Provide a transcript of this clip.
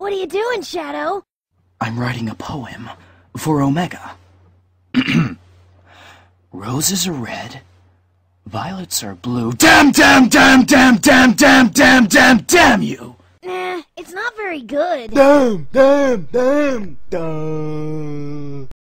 What are you doing, Shadow? I'm writing a poem for Omega. Roses are red, violets are blue. Damn, damn, damn, damn, damn, damn, damn, damn, damn you! Nah, it's not very good. Damn, damn, damn, damn.